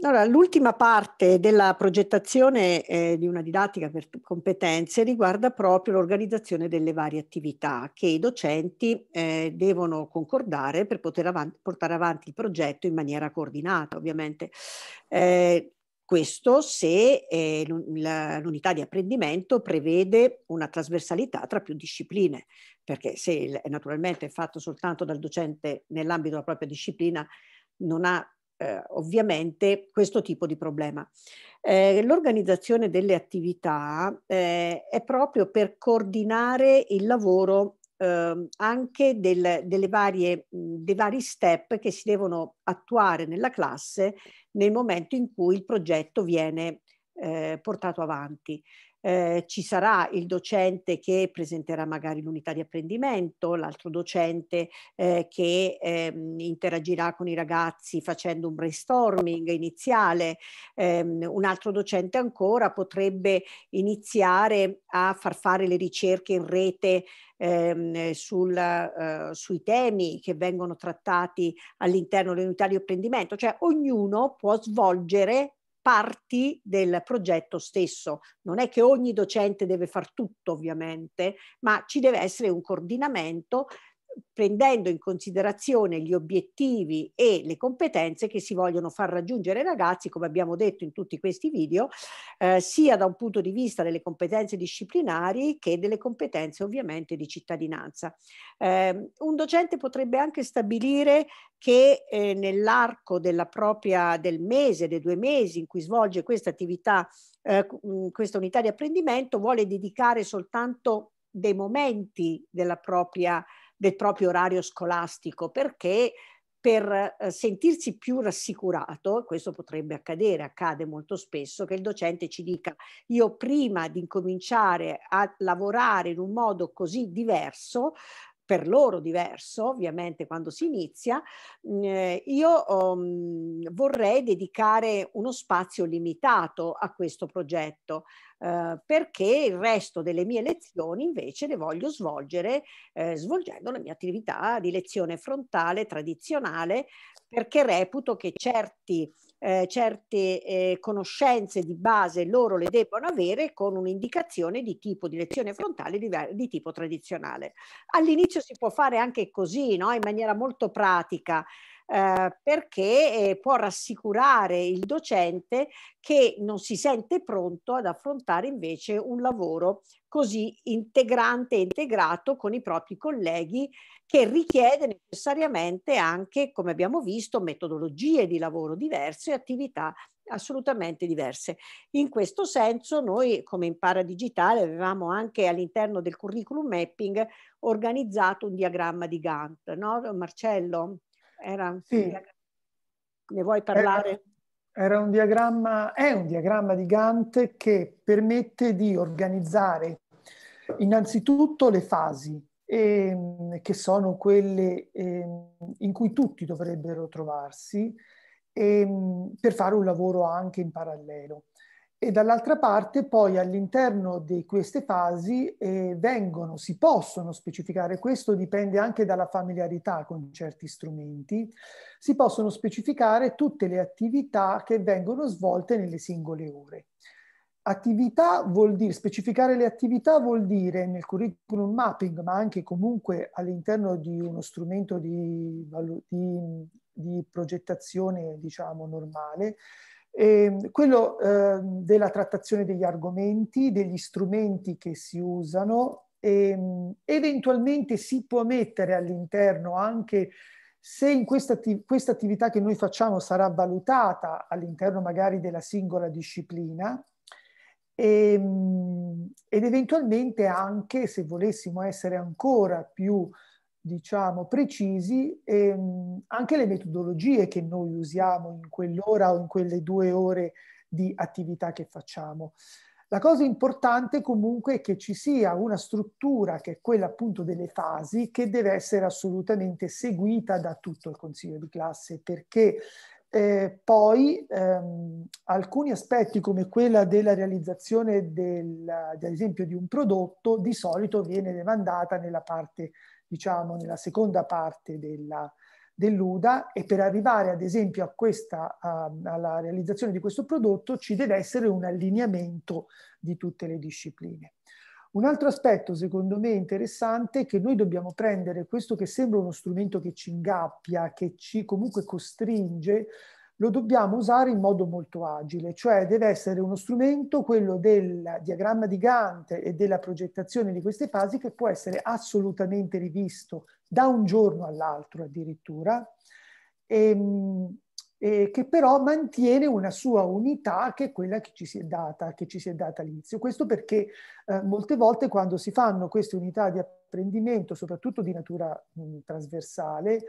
Allora, l'ultima parte della progettazione eh, di una didattica per competenze riguarda proprio l'organizzazione delle varie attività che i docenti eh, devono concordare per poter avanti, portare avanti il progetto in maniera coordinata, ovviamente. Eh, questo se eh, l'unità di apprendimento prevede una trasversalità tra più discipline, perché se naturalmente è fatto soltanto dal docente nell'ambito della propria disciplina non ha eh, ovviamente questo tipo di problema. Eh, l'organizzazione delle attività eh, è proprio per coordinare il lavoro ehm, anche del, delle varie, dei vari step che si devono attuare nella classe nel momento in cui il progetto viene eh, portato avanti. Eh, ci sarà il docente che presenterà magari l'unità di apprendimento, l'altro docente eh, che ehm, interagirà con i ragazzi facendo un brainstorming iniziale, ehm, un altro docente ancora potrebbe iniziare a far fare le ricerche in rete ehm, sul, eh, sui temi che vengono trattati all'interno dell'unità di apprendimento, cioè ognuno può svolgere parti del progetto stesso. Non è che ogni docente deve far tutto ovviamente, ma ci deve essere un coordinamento prendendo in considerazione gli obiettivi e le competenze che si vogliono far raggiungere ai ragazzi, come abbiamo detto in tutti questi video, eh, sia da un punto di vista delle competenze disciplinari che delle competenze ovviamente di cittadinanza. Eh, un docente potrebbe anche stabilire che eh, nell'arco della propria del mese, dei due mesi in cui svolge questa attività, eh, mm, questa unità di apprendimento, vuole dedicare soltanto dei momenti della propria del proprio orario scolastico perché per eh, sentirsi più rassicurato, questo potrebbe accadere, accade molto spesso, che il docente ci dica io prima di incominciare a lavorare in un modo così diverso per loro diverso, ovviamente quando si inizia, mhmm, eh, io um, vorrei dedicare uno spazio limitato a questo progetto, eh, perché il resto delle mie lezioni invece le voglio svolgere eh, svolgendo la mia attività di lezione frontale tradizionale, perché reputo che certi eh, certe eh, conoscenze di base loro le debbono avere con un'indicazione di tipo di lezione frontale di, di tipo tradizionale. All'inizio si può fare anche così, no? in maniera molto pratica eh, perché eh, può rassicurare il docente che non si sente pronto ad affrontare invece un lavoro così integrante e integrato con i propri colleghi che richiede necessariamente anche, come abbiamo visto, metodologie di lavoro diverse e attività assolutamente diverse. In questo senso noi come Impara Digitale avevamo anche all'interno del curriculum mapping organizzato un diagramma di Gantt, no Marcello? Era, sì. Ne vuoi parlare? Era, era un diagramma, è un diagramma di Gantt che permette di organizzare innanzitutto le fasi, ehm, che sono quelle ehm, in cui tutti dovrebbero trovarsi ehm, per fare un lavoro anche in parallelo e dall'altra parte poi all'interno di queste fasi eh, vengono, si possono specificare, questo dipende anche dalla familiarità con certi strumenti, si possono specificare tutte le attività che vengono svolte nelle singole ore. Attività vuol dire, specificare le attività vuol dire nel curriculum mapping, ma anche comunque all'interno di uno strumento di, di, di progettazione, diciamo, normale, e ehm, quello eh, della trattazione degli argomenti, degli strumenti che si usano, e, ehm, eventualmente si può mettere all'interno anche se in questa, questa attività che noi facciamo sarà valutata all'interno magari della singola disciplina, e, ehm, ed eventualmente anche se volessimo essere ancora più diciamo, precisi e ehm, anche le metodologie che noi usiamo in quell'ora o in quelle due ore di attività che facciamo. La cosa importante comunque è che ci sia una struttura che è quella appunto delle fasi che deve essere assolutamente seguita da tutto il consiglio di classe perché eh, poi ehm, alcuni aspetti come quella della realizzazione del, ad esempio di un prodotto di solito viene demandata nella parte diciamo, nella seconda parte della, dell'UDA e per arrivare ad esempio a questa, a, alla realizzazione di questo prodotto ci deve essere un allineamento di tutte le discipline. Un altro aspetto secondo me interessante è che noi dobbiamo prendere questo che sembra uno strumento che ci ingappia, che ci comunque costringe, lo dobbiamo usare in modo molto agile, cioè deve essere uno strumento, quello del diagramma di Gantt e della progettazione di queste fasi, che può essere assolutamente rivisto da un giorno all'altro addirittura, e, ehm, e che però mantiene una sua unità che è quella che ci si è data, data all'inizio. Questo perché eh, molte volte quando si fanno queste unità di apprendimento, soprattutto di natura mh, trasversale,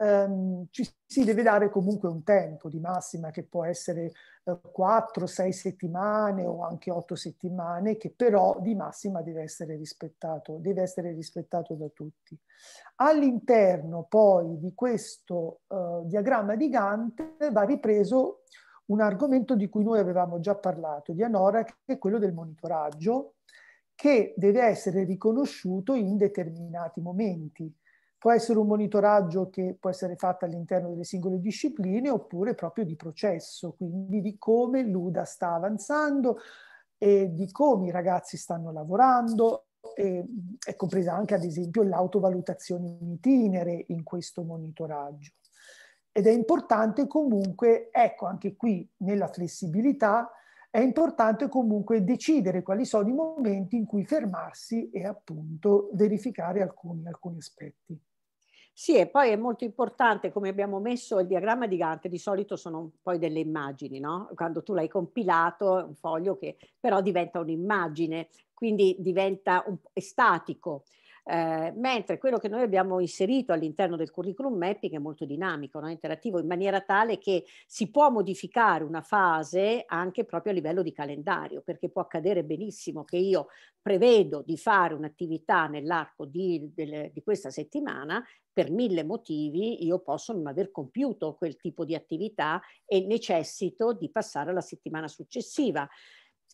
ehm, ci si deve dare comunque un tempo di massima che può essere eh, 4, 6 settimane o anche 8 settimane, che però di massima deve essere rispettato, deve essere rispettato da tutti. All'interno poi di questo eh, diagramma di Gantt va ripreso un argomento di cui noi avevamo già parlato, di Anora, che è quello del monitoraggio, che deve essere riconosciuto in determinati momenti può essere un monitoraggio che può essere fatto all'interno delle singole discipline oppure proprio di processo, quindi di come l'UDA sta avanzando e di come i ragazzi stanno lavorando. E è compresa anche ad esempio l'autovalutazione in itinere in questo monitoraggio. Ed è importante comunque, ecco anche qui nella flessibilità, è importante comunque decidere quali sono i momenti in cui fermarsi e appunto verificare alcuni, alcuni aspetti. Sì, e poi è molto importante, come abbiamo messo il diagramma di Gantt, di solito sono poi delle immagini, no? Quando tu l'hai compilato, è un foglio che però diventa un'immagine, quindi diventa un, statico. Eh, mentre quello che noi abbiamo inserito all'interno del curriculum mapping è molto dinamico, no? interattivo, in maniera tale che si può modificare una fase anche proprio a livello di calendario, perché può accadere benissimo che io prevedo di fare un'attività nell'arco di, di, di questa settimana, per mille motivi io posso non aver compiuto quel tipo di attività e necessito di passare alla settimana successiva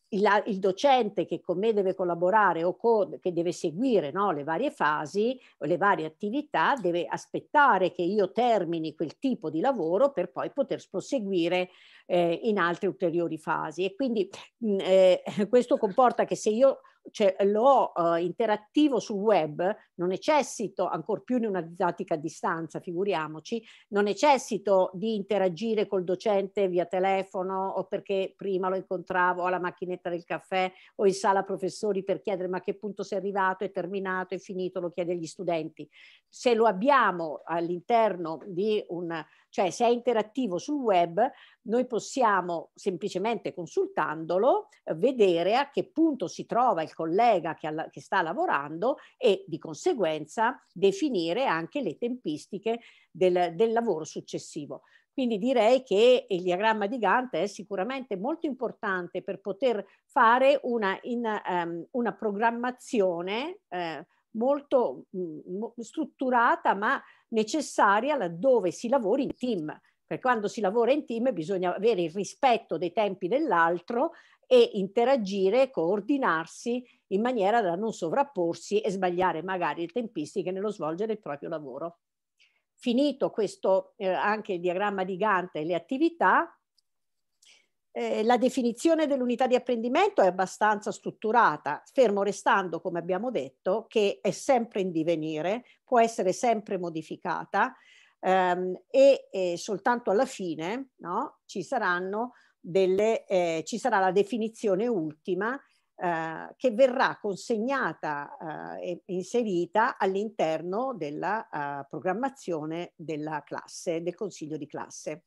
il, il, docente che con me deve collaborare o con, che deve seguire no, le varie fasi o le varie attività deve aspettare che io termini quel tipo di lavoro per poi poter proseguire eh, in altre ulteriori fasi. E quindi mh, mm, eh, questo comporta che se io cioè, lo uh, interattivo sul web non necessito, ancor più in una didattica a distanza, figuriamoci, non necessito di interagire col docente via telefono o perché prima lo incontravo alla macchinetta del caffè o in sala professori per chiedere ma a che punto sei arrivato, è terminato, è finito, lo chiede agli studenti. Se lo abbiamo all'interno di un cioè se è interattivo sul web, noi possiamo semplicemente consultandolo eh, vedere a che punto si trova il collega che, alla, che sta lavorando e di conseguenza definire anche le tempistiche del, del lavoro successivo. Quindi direi che il diagramma di Gantt è sicuramente molto importante per poter fare una, in, um, una programmazione eh, molto mh, mm, strutturata ma necessaria laddove si lavori in team, perché quando si lavora in team bisogna avere il rispetto dei tempi dell'altro e interagire, coordinarsi in maniera da non sovrapporsi e sbagliare magari le tempistiche nello svolgere il proprio lavoro. Finito questo eh, anche il diagramma di Gantt e le attività, eh, la definizione dell'unità di apprendimento è abbastanza strutturata, fermo restando, come abbiamo detto, che è sempre in divenire, può essere sempre modificata ehm, e, e soltanto alla fine no, ci, saranno delle, eh, ci sarà la definizione ultima eh, che verrà consegnata eh, e inserita all'interno della eh, programmazione della classe, del consiglio di classe.